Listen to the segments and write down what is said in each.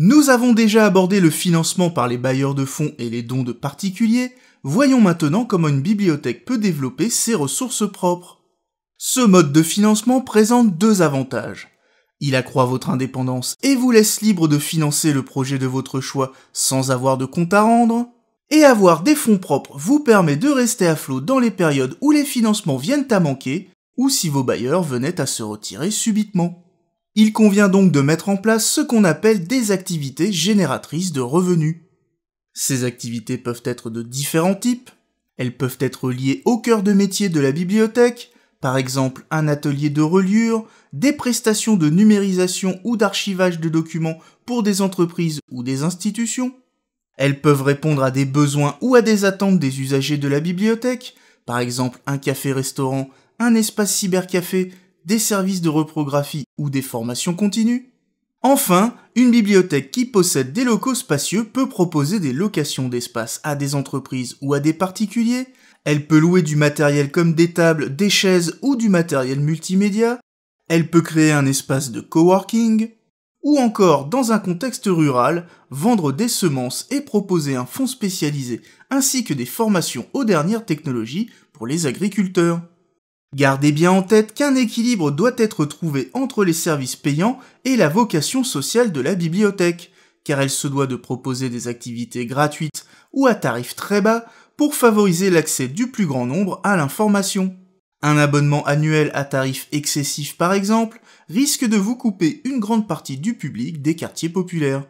Nous avons déjà abordé le financement par les bailleurs de fonds et les dons de particuliers, voyons maintenant comment une bibliothèque peut développer ses ressources propres. Ce mode de financement présente deux avantages. Il accroît votre indépendance et vous laisse libre de financer le projet de votre choix sans avoir de compte à rendre. Et avoir des fonds propres vous permet de rester à flot dans les périodes où les financements viennent à manquer ou si vos bailleurs venaient à se retirer subitement. Il convient donc de mettre en place ce qu'on appelle des activités génératrices de revenus. Ces activités peuvent être de différents types. Elles peuvent être liées au cœur de métier de la bibliothèque, par exemple un atelier de reliure, des prestations de numérisation ou d'archivage de documents pour des entreprises ou des institutions. Elles peuvent répondre à des besoins ou à des attentes des usagers de la bibliothèque, par exemple un café-restaurant, un espace cybercafé, des services de reprographie ou des formations continues. Enfin, une bibliothèque qui possède des locaux spacieux peut proposer des locations d'espace à des entreprises ou à des particuliers. Elle peut louer du matériel comme des tables, des chaises ou du matériel multimédia. Elle peut créer un espace de coworking. Ou encore, dans un contexte rural, vendre des semences et proposer un fonds spécialisé ainsi que des formations aux dernières technologies pour les agriculteurs. Gardez bien en tête qu'un équilibre doit être trouvé entre les services payants et la vocation sociale de la bibliothèque, car elle se doit de proposer des activités gratuites ou à tarifs très bas pour favoriser l'accès du plus grand nombre à l'information. Un abonnement annuel à tarif excessif par exemple risque de vous couper une grande partie du public des quartiers populaires.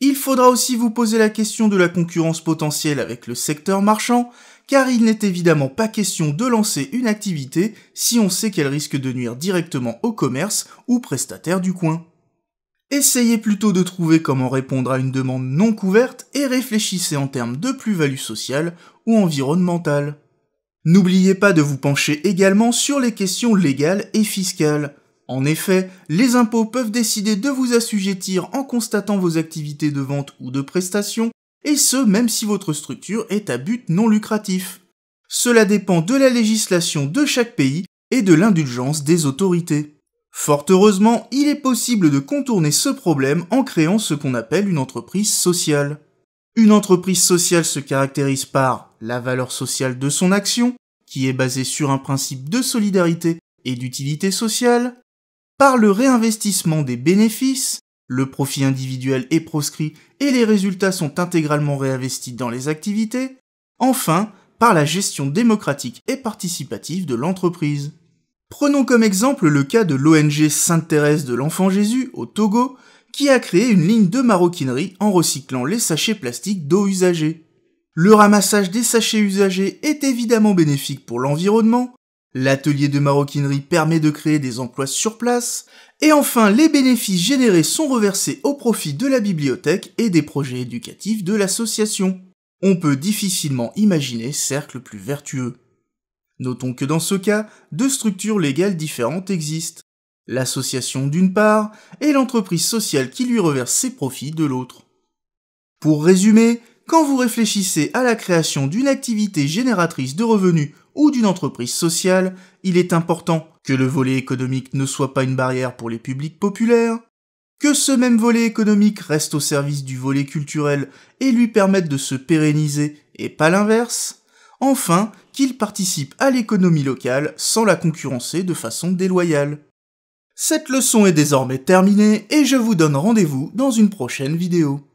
Il faudra aussi vous poser la question de la concurrence potentielle avec le secteur marchand, car il n'est évidemment pas question de lancer une activité si on sait qu'elle risque de nuire directement au commerce ou prestataire du coin. Essayez plutôt de trouver comment répondre à une demande non couverte et réfléchissez en termes de plus-value sociale ou environnementale. N'oubliez pas de vous pencher également sur les questions légales et fiscales. En effet, les impôts peuvent décider de vous assujettir en constatant vos activités de vente ou de prestation, et ce même si votre structure est à but non lucratif. Cela dépend de la législation de chaque pays et de l'indulgence des autorités. Fort heureusement, il est possible de contourner ce problème en créant ce qu'on appelle une entreprise sociale. Une entreprise sociale se caractérise par la valeur sociale de son action, qui est basée sur un principe de solidarité et d'utilité sociale, par le réinvestissement des bénéfices, le profit individuel est proscrit et les résultats sont intégralement réinvestis dans les activités. Enfin, par la gestion démocratique et participative de l'entreprise. Prenons comme exemple le cas de l'ONG Sainte-Thérèse de l'Enfant Jésus au Togo, qui a créé une ligne de maroquinerie en recyclant les sachets plastiques d'eau usagée. Le ramassage des sachets usagés est évidemment bénéfique pour l'environnement, L'atelier de maroquinerie permet de créer des emplois sur place. Et enfin, les bénéfices générés sont reversés au profit de la bibliothèque et des projets éducatifs de l'association. On peut difficilement imaginer cercle plus vertueux. Notons que dans ce cas, deux structures légales différentes existent. L'association d'une part et l'entreprise sociale qui lui reverse ses profits de l'autre. Pour résumer, quand vous réfléchissez à la création d'une activité génératrice de revenus ou d'une entreprise sociale, il est important que le volet économique ne soit pas une barrière pour les publics populaires, que ce même volet économique reste au service du volet culturel et lui permette de se pérenniser et pas l'inverse, enfin qu'il participe à l'économie locale sans la concurrencer de façon déloyale. Cette leçon est désormais terminée et je vous donne rendez-vous dans une prochaine vidéo.